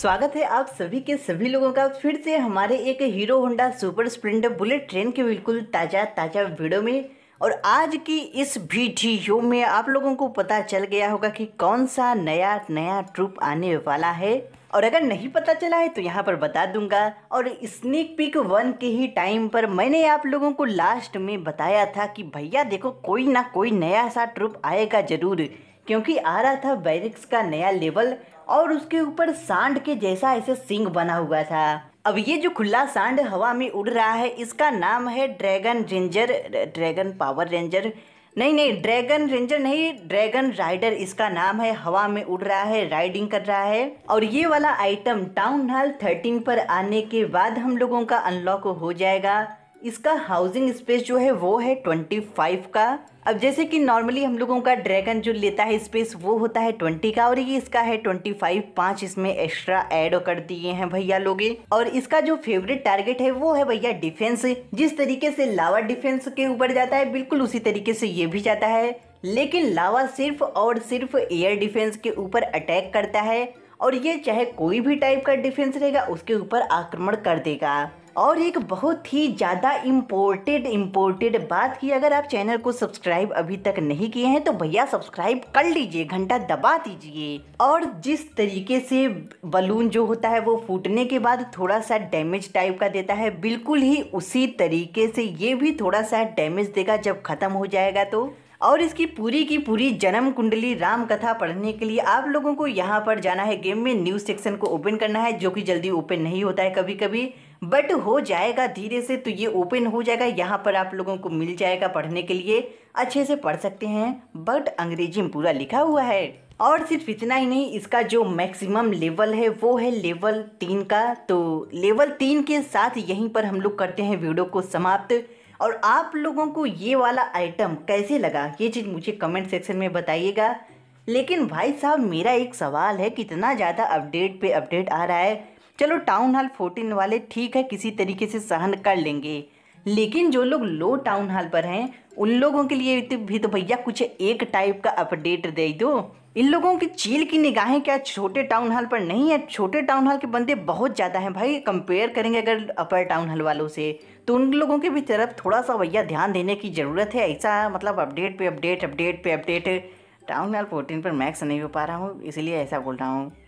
स्वागत है आप सभी के सभी लोगों का फिर से हमारे एक Hero Honda super splendor bullet train के बिल्कुल ताज़ा ताज़ा वीडियो में और आज की इस वीडियो में आप लोगों को पता चल गया होगा कि कौन सा नया नया ट्रूप आने वाला है और अगर नहीं पता चला है तो यहाँ पर बता दूंगा और स्नेक पिक वन के ही टाइम पर मैंने आप लोगों को लास्ट में बताया था कि भैया देखो कोई ना कोई नया सा ट्रूप आएगा ज़रूर क्योंकि आ रहा था बैरिक्स का नया लेवल और उसके ऊपर सांड के जैसा ऐसे सिंग बना हुआ था अब ये जो खुला सांड हवा में उड़ रहा है इसका नाम है dragon ranger dragon power ranger नहीं नहीं ड्रैगन रेंजर नहीं ड्रैगन राइडर इसका नाम है हवा में उड़ रहा है राइडिंग कर रहा है और ये वाला आइटम टाउन हॉल थर्टीन पर आने के बाद हम लोगों का अनलॉक हो जाएगा इसका हाउसिंग स्पेस जो है वो है 25 का अब जैसे कि नॉर्मली हम लोगों का ड्रैगन जो लेता है स्पेस वो होता है 20 का और ये इसका है 25 पाँच इसमें एक्स्ट्रा ऐड कर दिए हैं भैया लोगे और इसका जो फेवरेट टारगेट है वो है भैया डिफेंस जिस तरीके से लावा डिफेंस के ऊपर जाता है बिल्कुल उसी तरीके से ये भी जाता है लेकिन लावा सिर्फ और सिर्फ एयर डिफेंस के ऊपर अटैक करता है और ये चाहे कोई भी टाइप का डिफेंस रहेगा उसके ऊपर आक्रमण कर देगा और एक बहुत ही ज़्यादा इम्पोर्टेड इम्पोर्टेड बात की अगर आप चैनल को सब्सक्राइब अभी तक नहीं किए हैं तो भैया सब्सक्राइब कर लीजिए घंटा दबा दीजिए और जिस तरीके से बलून जो होता है वो फूटने के बाद थोड़ा सा डैमेज टाइप का देता है बिल्कुल ही उसी तरीके से ये भी थोड़ा सा डैमेज देगा जब ख़त्म हो जाएगा तो और इसकी पूरी की पूरी जन्म कुंडली राम कथा पढ़ने के लिए आप लोगों को यहाँ पर जाना है गेम में न्यूज़ सेक्शन को ओपन करना है जो कि जल्दी ओपन नहीं होता है कभी कभी बट हो जाएगा धीरे से तो ये ओपन हो जाएगा यहाँ पर आप लोगों को मिल जाएगा पढ़ने के लिए अच्छे से पढ़ सकते हैं बट अंग्रेजी में पूरा लिखा हुआ है और सिर्फ इतना ही नहीं इसका जो मैक्सिमम लेवल है वो है लेवल तीन का तो लेवल तीन के साथ यहीं पर हम लोग करते हैं वीडियो को समाप्त और आप लोगों को ये वाला आइटम कैसे लगा ये चीज़ मुझे कमेंट सेक्शन में बताइएगा लेकिन भाई साहब मेरा एक सवाल है कितना ज़्यादा अपडेट पे अपडेट आ रहा है चलो टाउन हॉल फोर्टीन वाले ठीक है किसी तरीके से सहन कर लेंगे लेकिन जो लोग लो टाउन हॉल पर हैं उन लोगों के लिए भी तो भैया कुछ एक टाइप का अपडेट दे दो इन लोगों की चील की निगाहें क्या छोटे टाउन हॉल पर नहीं है छोटे टाउन हॉल के बंदे बहुत ज़्यादा हैं भाई कंपेयर करेंगे अगर अपर टाउन हॉल वालों से तो उन लोगों की भी तरफ थोड़ा सा भैया ध्यान देने की ज़रूरत है ऐसा मतलब अपडेट पे अपडेट अपडेट पे अपडेट टाउन हॉल फोर्टीन पर मैक्स नहीं हो पा रहा हूँ इसलिए ऐसा बोल रहा हूँ